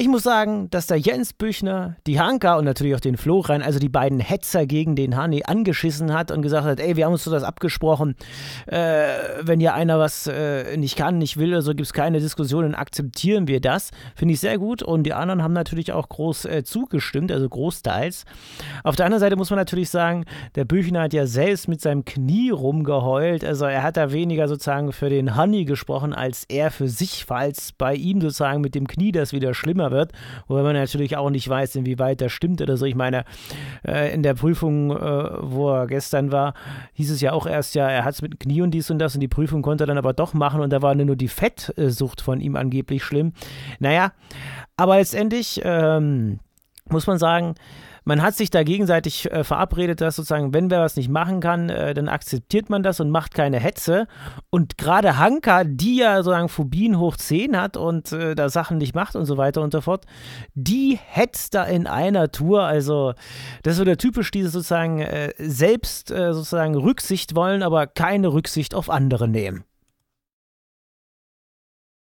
Ich muss sagen, dass da Jens Büchner die Hanka und natürlich auch den Flo also die beiden Hetzer gegen den Hani, angeschissen hat und gesagt hat, ey, wir haben uns so das abgesprochen, äh, wenn ja einer was äh, nicht kann, nicht will oder so, gibt es keine Diskussionen, akzeptieren wir das. Finde ich sehr gut und die anderen haben natürlich auch groß äh, zugestimmt, also großteils. Auf der anderen Seite muss man natürlich sagen, der Büchner hat ja selbst mit seinem Knie rumgeheult, also er hat da weniger sozusagen für den Hani gesprochen, als er für sich, falls bei ihm sozusagen mit dem Knie das wieder schlimmer schlimmer wird, wobei man natürlich auch nicht weiß, inwieweit das stimmt oder so. Ich meine, äh, in der Prüfung, äh, wo er gestern war, hieß es ja auch erst, ja, er hat es mit Knie und dies und das und die Prüfung konnte er dann aber doch machen und da war nur die Fettsucht von ihm angeblich schlimm. Naja, aber letztendlich, ähm, muss man sagen, man hat sich da gegenseitig äh, verabredet, dass sozusagen, wenn wer was nicht machen kann, äh, dann akzeptiert man das und macht keine Hetze. Und gerade Hanka, die ja sozusagen Phobien hoch 10 hat und äh, da Sachen nicht macht und so weiter und so fort, die hetzt da in einer Tour. Also, das ist so der typisch, dieses sozusagen äh, selbst äh, sozusagen Rücksicht wollen, aber keine Rücksicht auf andere nehmen.